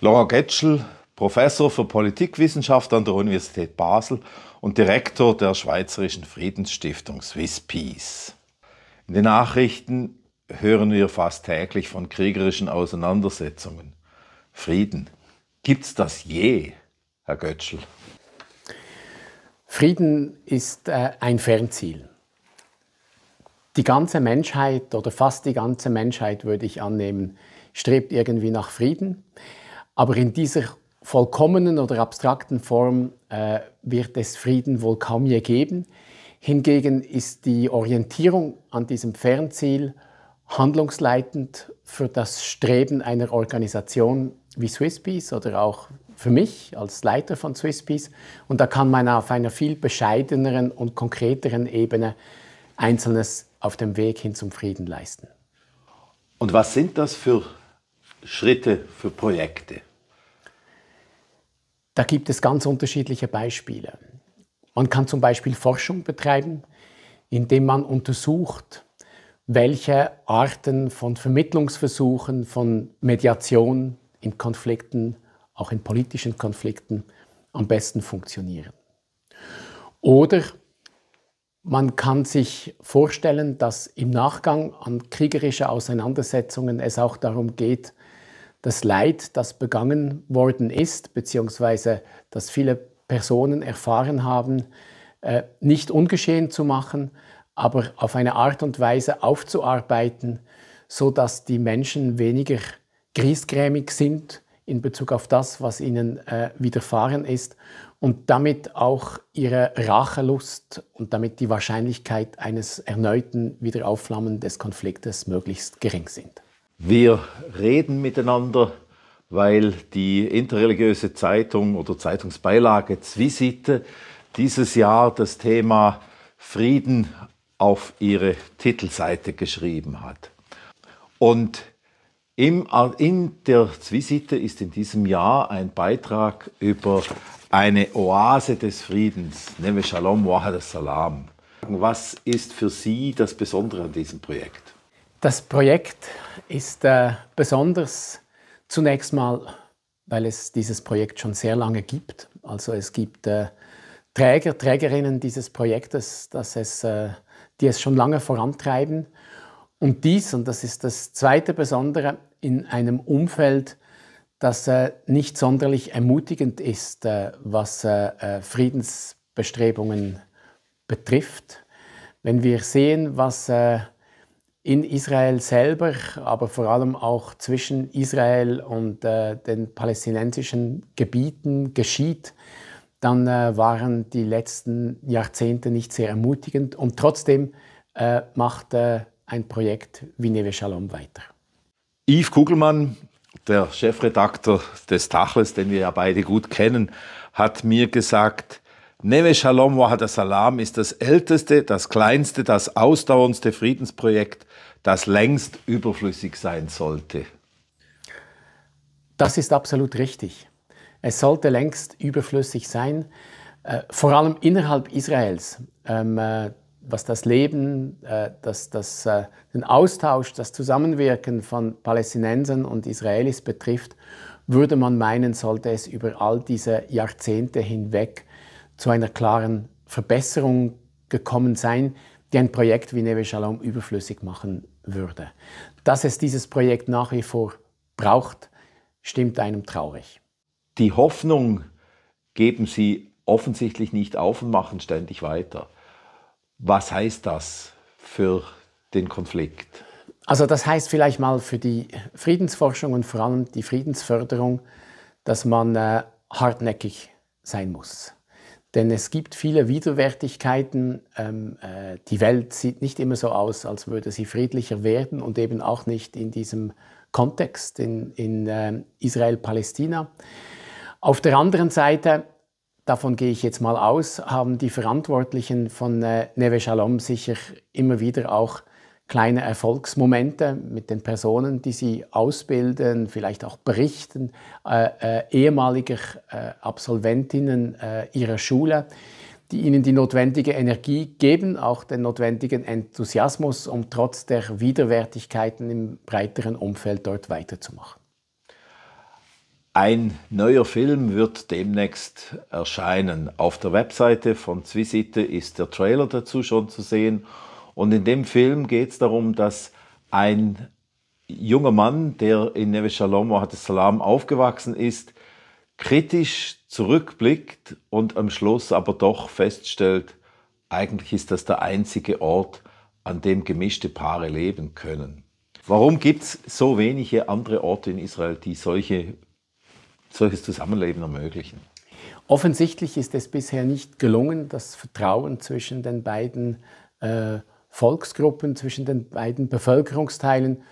Laurent Getschel, Professor für Politikwissenschaft an der Universität Basel und Direktor der Schweizerischen Friedensstiftung Swiss Peace. In den Nachrichten hören wir fast täglich von kriegerischen Auseinandersetzungen. Frieden. Gibt's das je, Herr Götschel? Frieden ist äh, ein Fernziel. Die ganze Menschheit oder fast die ganze Menschheit, würde ich annehmen, strebt irgendwie nach Frieden aber in dieser vollkommenen oder abstrakten Form äh, wird es Frieden wohl kaum je geben. Hingegen ist die Orientierung an diesem Fernziel handlungsleitend für das Streben einer Organisation wie Swisspeace oder auch für mich als Leiter von Swisspeace. Und da kann man auf einer viel bescheideneren und konkreteren Ebene Einzelnes auf dem Weg hin zum Frieden leisten. Und was sind das für Schritte, für Projekte? Da gibt es ganz unterschiedliche Beispiele. Man kann zum Beispiel Forschung betreiben, indem man untersucht, welche Arten von Vermittlungsversuchen, von Mediation in Konflikten, auch in politischen Konflikten, am besten funktionieren. Oder man kann sich vorstellen, dass im Nachgang an kriegerische Auseinandersetzungen es auch darum geht, das Leid, das begangen worden ist, beziehungsweise das viele Personen erfahren haben, äh, nicht ungeschehen zu machen, aber auf eine Art und Weise aufzuarbeiten, so dass die Menschen weniger griesgrämig sind in Bezug auf das, was ihnen äh, widerfahren ist und damit auch ihre Rachelust und damit die Wahrscheinlichkeit eines erneuten Wiederaufflammen des Konfliktes möglichst gering sind. Wir reden miteinander, weil die interreligiöse Zeitung oder Zeitungsbeilage Zwisite dieses Jahr das Thema Frieden auf ihre Titelseite geschrieben hat. Und im, in der Zwisite ist in diesem Jahr ein Beitrag über eine Oase des Friedens, nämlich Shalom Wahad Salam. Was ist für Sie das Besondere an diesem Projekt? Das Projekt ist äh, besonders zunächst mal, weil es dieses Projekt schon sehr lange gibt. Also es gibt äh, Träger, Trägerinnen dieses Projektes, dass es, äh, die es schon lange vorantreiben. Und dies, und das ist das zweite Besondere, in einem Umfeld, das äh, nicht sonderlich ermutigend ist, äh, was äh, Friedensbestrebungen betrifft. Wenn wir sehen, was in Israel selber, aber vor allem auch zwischen Israel und äh, den palästinensischen Gebieten geschieht, dann äh, waren die letzten Jahrzehnte nicht sehr ermutigend und trotzdem äh, macht äh, ein Projekt wie Neve Shalom weiter. Yves Kugelmann, der Chefredakteur des Tachles, den wir ja beide gut kennen, hat mir gesagt, Neve Shalom Wahad Salam ist das älteste, das kleinste, das ausdauerndste Friedensprojekt, das längst überflüssig sein sollte. Das ist absolut richtig. Es sollte längst überflüssig sein, äh, vor allem innerhalb Israels, ähm, äh, was das Leben, äh, das, das, äh, den Austausch, das Zusammenwirken von Palästinensern und Israelis betrifft, würde man meinen, sollte es über all diese Jahrzehnte hinweg zu einer klaren Verbesserung gekommen sein, die ein Projekt wie Neve Shalom überflüssig machen würde. Dass es dieses Projekt nach wie vor braucht, stimmt einem traurig. Die Hoffnung geben Sie offensichtlich nicht auf und machen ständig weiter. Was heißt das für den Konflikt? Also das heißt vielleicht mal für die Friedensforschung und vor allem die Friedensförderung, dass man äh, hartnäckig sein muss. Denn es gibt viele Widerwärtigkeiten. Ähm, äh, die Welt sieht nicht immer so aus, als würde sie friedlicher werden und eben auch nicht in diesem Kontext in, in äh, Israel-Palästina. Auf der anderen Seite, davon gehe ich jetzt mal aus, haben die Verantwortlichen von äh, Neve Shalom sicher immer wieder auch kleine Erfolgsmomente mit den Personen, die sie ausbilden, vielleicht auch berichten, äh, äh, ehemaliger äh, Absolventinnen äh, ihrer Schule, die ihnen die notwendige Energie geben, auch den notwendigen Enthusiasmus, um trotz der Widerwärtigkeiten im breiteren Umfeld dort weiterzumachen. Ein neuer Film wird demnächst erscheinen. Auf der Webseite von Zwisite ist der Trailer dazu schon zu sehen und in dem Film geht es darum, dass ein junger Mann, der in Neve Shalom Mohammed Salam aufgewachsen ist, kritisch zurückblickt und am Schluss aber doch feststellt, eigentlich ist das der einzige Ort, an dem gemischte Paare leben können. Warum gibt es so wenige andere Orte in Israel, die solche, solches Zusammenleben ermöglichen? Offensichtlich ist es bisher nicht gelungen, das Vertrauen zwischen den beiden äh, Volksgruppen, zwischen den beiden Bevölkerungsteilen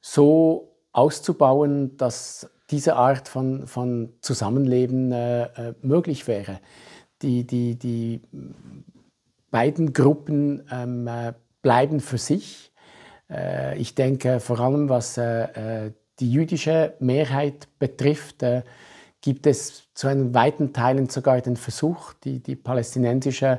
so auszubauen, dass diese Art von, von Zusammenleben äh, äh möglich wäre. Die, die, die beiden Gruppen ähm, äh, bleiben für sich. Äh, ich denke vor allem, was äh, äh die jüdische Mehrheit betrifft, gibt es zu einem weiten Teilen sogar den Versuch, die, die palästinensische äh,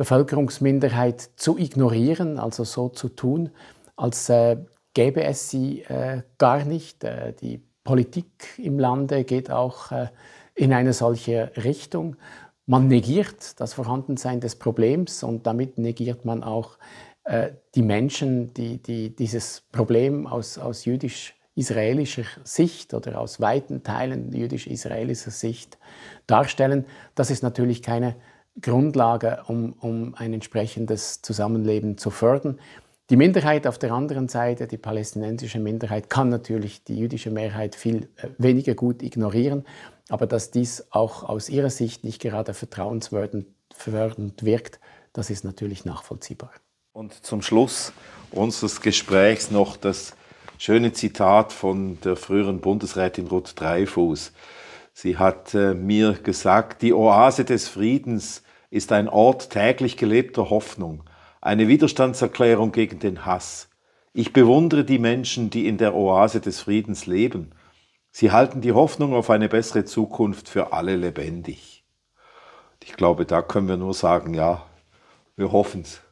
Bevölkerungsminderheit zu ignorieren, also so zu tun, als äh, gäbe es sie äh, gar nicht. Äh, die Politik im Lande geht auch äh, in eine solche Richtung. Man negiert das Vorhandensein des Problems und damit negiert man auch äh, die Menschen, die, die, dieses Problem aus, aus jüdisch-israelischer Sicht oder aus weiten Teilen jüdisch-israelischer Sicht darstellen. Das ist natürlich keine Grundlage, um, um ein entsprechendes Zusammenleben zu fördern. Die Minderheit auf der anderen Seite, die palästinensische Minderheit, kann natürlich die jüdische Mehrheit viel äh, weniger gut ignorieren, aber dass dies auch aus ihrer Sicht nicht gerade vertrauensfördernd wirkt, das ist natürlich nachvollziehbar. Und zum Schluss unseres Gesprächs noch das schöne Zitat von der früheren Bundesrätin Ruth Dreifuß. Sie hat äh, mir gesagt, die Oase des Friedens ist ein Ort täglich gelebter Hoffnung, eine Widerstandserklärung gegen den Hass. Ich bewundere die Menschen, die in der Oase des Friedens leben. Sie halten die Hoffnung auf eine bessere Zukunft für alle lebendig. Ich glaube, da können wir nur sagen, ja, wir hoffen's.